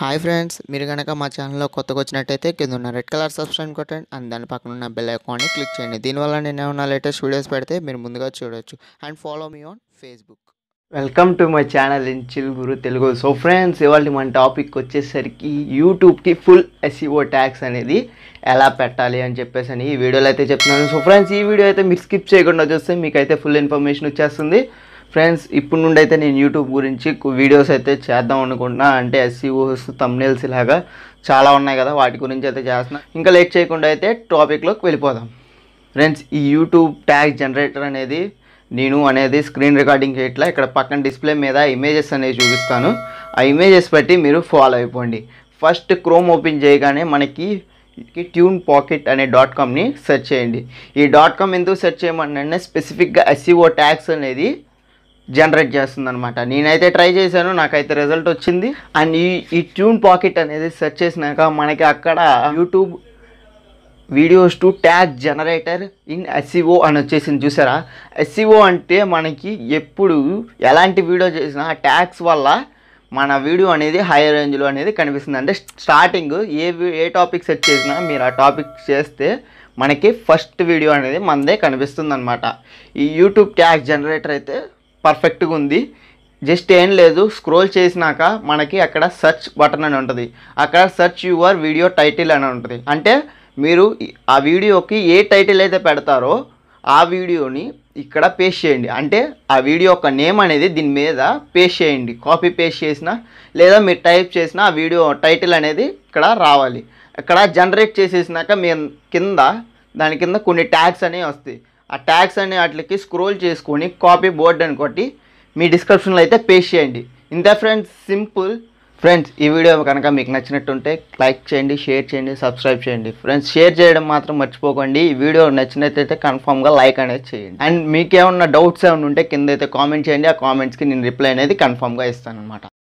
hi friends మీరు కనుక మా ఛానల్లో కొత్తగా వచ్చినట్టయితే కింద ఉన్న రెడ్ కలర్ సబ్స్క్రైబ్ కొట్టండి అండ్ దాని పక్కన ఉన్న బెల్ ఐకాన్ని క్లిక్ చేయండి దీనివల్ల నేను ఏమన్నా లేటెస్ట్ వీడియోస్ పెడితే మీరు ముందుగా చూడొచ్చు and follow me on Facebook welcome to my channel in Guru Telugu so friends ఇవాళ మన టాపిక్ వచ్చేసరికి యూట్యూబ్కి ఫుల్ ఎస్ఈఓ ట్యాక్స్ అనేది ఎలా పెట్టాలి అని చెప్పేసి అని ఈ వీడియోలో అయితే చెప్తున్నాను సో ఫ్రెండ్స్ ఈ వీడియో అయితే మీరు స్కిప్ చేయకుండా చూస్తే మీకైతే ఫుల్ ఇన్ఫర్మేషన్ వచ్చేస్తుంది ఫ్రెండ్స్ ఇప్పుడు నుండి అయితే నేను యూట్యూబ్ గురించి వీడియోస్ అయితే చేద్దాం అనుకుంటున్నా అంటే ఎస్సీఓస్ తమ్నేల్స్ e ఇలాగా చాలా ఉన్నాయి కదా వాటి గురించి అయితే చేస్తున్నా ఇంకా లేట్ చేయకుండా అయితే టాపిక్లోకి వెళ్ళిపోదాం ఫ్రెండ్స్ ఈ యూట్యూబ్ ట్యాగ్ జనరేటర్ అనేది నేను అనేది స్క్రీన్ రికార్డింగ్ చేయట్లా ఇక్కడ పక్కన డిస్ప్లే మీద ఇమేజెస్ అనేవి చూపిస్తాను ఆ ఇమేజెస్ బట్టి మీరు ఫాలో అయిపోండి ఫస్ట్ క్రోమ్ ఓపెన్ చేయగానే మనకి ట్యూన్ పాకెట్ అనే డాట్ కామ్ని సెర్చ్ చేయండి ఈ డాట్ కామ్ ఎందుకు సెర్చ్ చేయమంటే స్పెసిఫిక్గా ఎస్సీఓ ట్యాగ్స్ అనేది జనరేట్ చేస్తుందనమాట నేనైతే ట్రై చేశాను నాకైతే రిజల్ట్ వచ్చింది అండ్ ఈ ఈ ట్యూన్ పాకెట్ అనేది సెర్చ్ చేసినాక మనకి అక్కడ YouTube videos to tag generator in SEO అని వచ్చేసింది చూసారా ఎస్సీఓ e అంటే మనకి ఎప్పుడు ఎలాంటి వీడియో చేసినా ట్యాగ్స్ వల్ల మన వీడియో అనేది హై రేంజ్లో అనేది కనిపిస్తుంది అంటే స్టార్టింగ్ ఏ ఏ టాపిక్ సెర్చ్ చేసినా మీరు ఆ టాపిక్ చేస్తే మనకి ఫస్ట్ వీడియో అనేది మనదే కనిపిస్తుంది అనమాట ఈ యూట్యూబ్ ట్యాగ్ జనరేటర్ అయితే పర్ఫెక్ట్గా ఉంది జస్ట్ ఏం లేదు స్క్రోల్ చేసినాక మనకి అక్కడ సెర్చ్ బటన్ అని ఉంటుంది అక్కడ సెర్చ్ యువర్ వీడియో టైటిల్ అని ఉంటుంది అంటే మీరు ఆ వీడియోకి ఏ టైటిల్ అయితే పెడతారో ఆ వీడియోని ఇక్కడ పేస్ట్ చేయండి అంటే ఆ వీడియో యొక్క నేమ్ అనేది దీని మీద పేస్ట్ చేయండి కాపీ పేస్ట్ చేసిన లేదా మీరు టైప్ చేసిన ఆ వీడియో టైటిల్ అనేది ఇక్కడ రావాలి ఇక్కడ జనరేట్ చేసేసినాక మీ కింద దాని కింద కొన్ని ట్యాగ్స్ అనేవి వస్తాయి ఆ ట్యాగ్స్ అనే వాటికి స్క్రోల్ చేసుకొని కాపీ బోర్డ్ అని కొట్టి మీ డిస్క్రిప్షన్లో అయితే పేస్ట్ చేయండి ఇంత ఫ్రెండ్స్ సింపుల్ ఫ్రెండ్స్ ఈ వీడియో కనుక మీకు నచ్చినట్టుంటే లైక్ చేయండి షేర్ చేయండి సబ్స్క్రైబ్ చేయండి ఫ్రెండ్స్ షేర్ చేయడం మాత్రం మర్చిపోకండి ఈ వీడియో నచ్చినట్టయితే కన్ఫామ్గా లైక్ అనేది చేయండి అండ్ మీకేమన్నా డౌట్స్ ఏమైనా ఉంటే కింద అయితే కామెంట్ చేయండి ఆ కామెంట్స్కి నేను రిప్లై అనేది కన్ఫామ్గా ఇస్తాను అనమాట